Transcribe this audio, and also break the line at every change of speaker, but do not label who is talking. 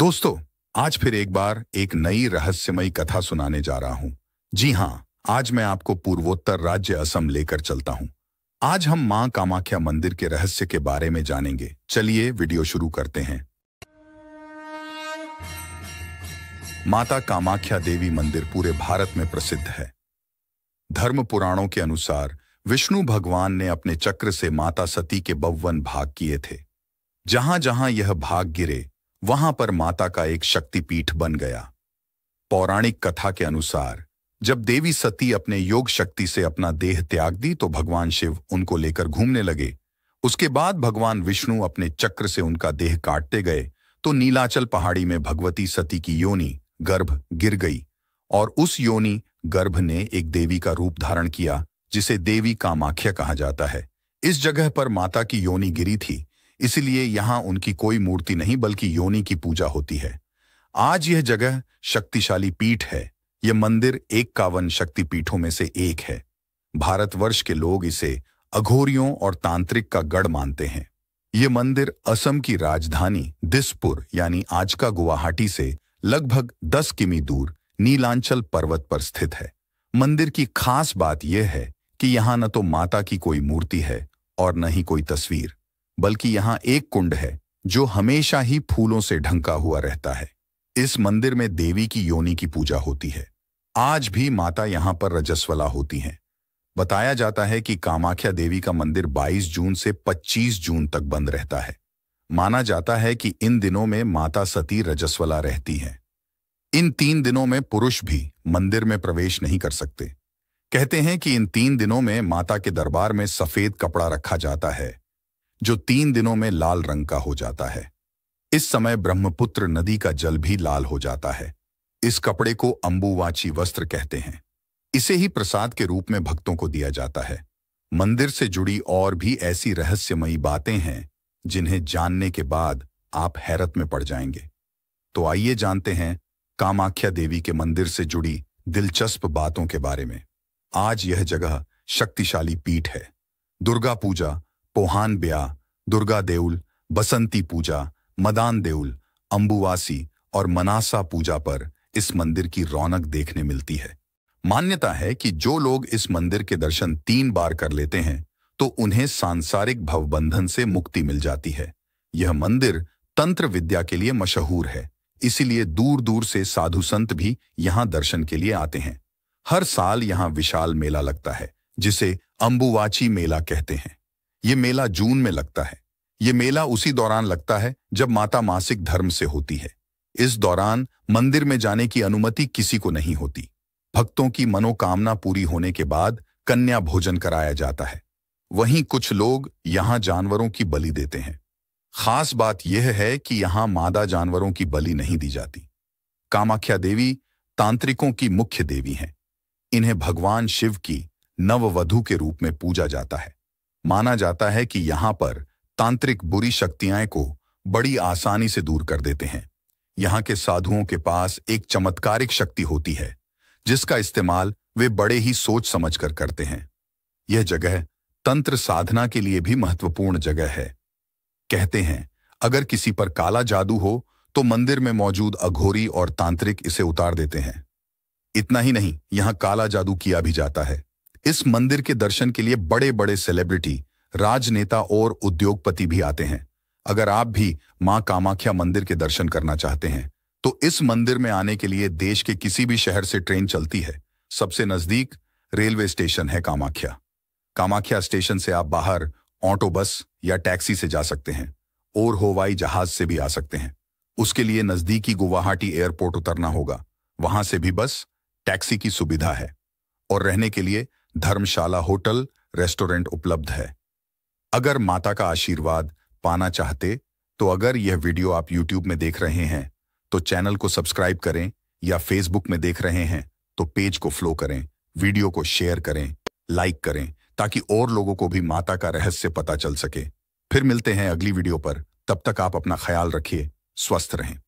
दोस्तों आज फिर एक बार एक नई रहस्यमयी कथा सुनाने जा रहा हूं जी हां आज मैं आपको पूर्वोत्तर राज्य असम लेकर चलता हूं आज हम मां कामाख्या मंदिर के रहस्य के बारे में जानेंगे चलिए वीडियो शुरू करते हैं माता कामाख्या देवी मंदिर पूरे भारत में प्रसिद्ध है धर्म पुराणों के अनुसार विष्णु भगवान ने अपने चक्र से माता सती के बव्वन भाग किए थे जहां जहां यह भाग गिरे वहां पर माता का एक शक्तिपीठ बन गया पौराणिक कथा के अनुसार जब देवी सती अपने योग शक्ति से अपना देह त्याग दी तो भगवान शिव उनको लेकर घूमने लगे उसके बाद भगवान विष्णु अपने चक्र से उनका देह काटते गए तो नीलाचल पहाड़ी में भगवती सती की योनि गर्भ गिर गई और उस योनि गर्भ ने एक देवी का रूप धारण किया जिसे देवी कामाख्या कहा जाता है इस जगह पर माता की योनि गिरी थी इसलिए यहां उनकी कोई मूर्ति नहीं बल्कि योनि की पूजा होती है आज यह जगह शक्तिशाली पीठ है यह मंदिर शक्ति शक्तिपीठों में से एक है भारतवर्ष के लोग इसे अघोरियों और तांत्रिक का गढ़ मानते हैं यह मंदिर असम की राजधानी दिसपुर यानी आज का गुवाहाटी से लगभग 10 किमी दूर नीलांचल पर्वत पर स्थित है मंदिर की खास बात यह है कि यहां न तो माता की कोई मूर्ति है और न ही कोई तस्वीर बल्कि यहाँ एक कुंड है जो हमेशा ही फूलों से ढंका हुआ रहता है इस मंदिर में देवी की योनि की पूजा होती है आज भी माता यहाँ पर रजस्वला होती हैं बताया जाता है कि कामाख्या देवी का मंदिर 22 जून से 25 जून तक बंद रहता है माना जाता है कि इन दिनों में माता सती रजस्वला रहती हैं इन तीन दिनों में पुरुष भी मंदिर में प्रवेश नहीं कर सकते कहते हैं कि इन तीन दिनों में माता के दरबार में सफेद कपड़ा रखा जाता है जो तीन दिनों में लाल रंग का हो जाता है इस समय ब्रह्मपुत्र नदी का जल भी लाल हो जाता है इस कपड़े को अंबुवाची वस्त्र कहते हैं इसे ही प्रसाद के रूप में भक्तों को दिया जाता है मंदिर से जुड़ी और भी ऐसी रहस्यमयी बातें हैं जिन्हें जानने के बाद आप हैरत में पड़ जाएंगे तो आइए जानते हैं कामाख्या देवी के मंदिर से जुड़ी दिलचस्प बातों के बारे में आज यह जगह शक्तिशाली पीठ है दुर्गा पूजा पोहान ब्या दुर्गा देउल बसंती पूजा मदान देउल अंबुवासी और मनासा पूजा पर इस मंदिर की रौनक देखने मिलती है मान्यता है कि जो लोग इस मंदिर के दर्शन तीन बार कर लेते हैं तो उन्हें सांसारिक भवबंधन से मुक्ति मिल जाती है यह मंदिर तंत्र विद्या के लिए मशहूर है इसीलिए दूर दूर से साधु संत भी यहाँ दर्शन के लिए आते हैं हर साल यहाँ विशाल मेला लगता है जिसे अंबुवाची मेला कहते हैं ये मेला जून में लगता है ये मेला उसी दौरान लगता है जब माता मासिक धर्म से होती है इस दौरान मंदिर में जाने की अनुमति किसी को नहीं होती भक्तों की मनोकामना पूरी होने के बाद कन्या भोजन कराया जाता है वहीं कुछ लोग यहां जानवरों की बलि देते हैं खास बात यह है कि यहां मादा जानवरों की बलि नहीं दी जाती कामाख्या देवी तांत्रिकों की मुख्य देवी हैं इन्हें भगवान शिव की नववधु के रूप में पूजा जाता है माना जाता है कि यहाँ पर तांत्रिक बुरी शक्तियां को बड़ी आसानी से दूर कर देते हैं यहाँ के साधुओं के पास एक चमत्कारिक शक्ति होती है जिसका इस्तेमाल वे बड़े ही सोच समझ कर करते हैं यह जगह तंत्र साधना के लिए भी महत्वपूर्ण जगह है कहते हैं अगर किसी पर काला जादू हो तो मंदिर में मौजूद अघोरी और तांत्रिक इसे उतार देते हैं इतना ही नहीं यहां काला जादू किया भी जाता है इस मंदिर के दर्शन के लिए बड़े बड़े सेलिब्रिटी राजनेता और उद्योगपति भी आते हैं अगर आप भी मां कामाख्या मंदिर के दर्शन करना चाहते हैं तो इस मंदिर में आने के लिए देश के किसी भी शहर से ट्रेन चलती है सबसे नजदीक रेलवे स्टेशन है कामाख्या कामाख्या स्टेशन से आप बाहर ऑटो बस या टैक्सी से जा सकते हैं और हवाई जहाज से भी आ सकते हैं उसके लिए नजदीकी गुवाहाटी एयरपोर्ट उतरना होगा वहां से भी बस टैक्सी की सुविधा है और रहने के लिए धर्मशाला होटल रेस्टोरेंट उपलब्ध है अगर माता का आशीर्वाद पाना चाहते तो अगर यह वीडियो आप यूट्यूब में देख रहे हैं तो चैनल को सब्सक्राइब करें या फेसबुक में देख रहे हैं तो पेज को फ्लो करें वीडियो को शेयर करें लाइक करें ताकि और लोगों को भी माता का रहस्य पता चल सके फिर मिलते हैं अगली वीडियो पर तब तक आप अपना ख्याल रखिए स्वस्थ रहें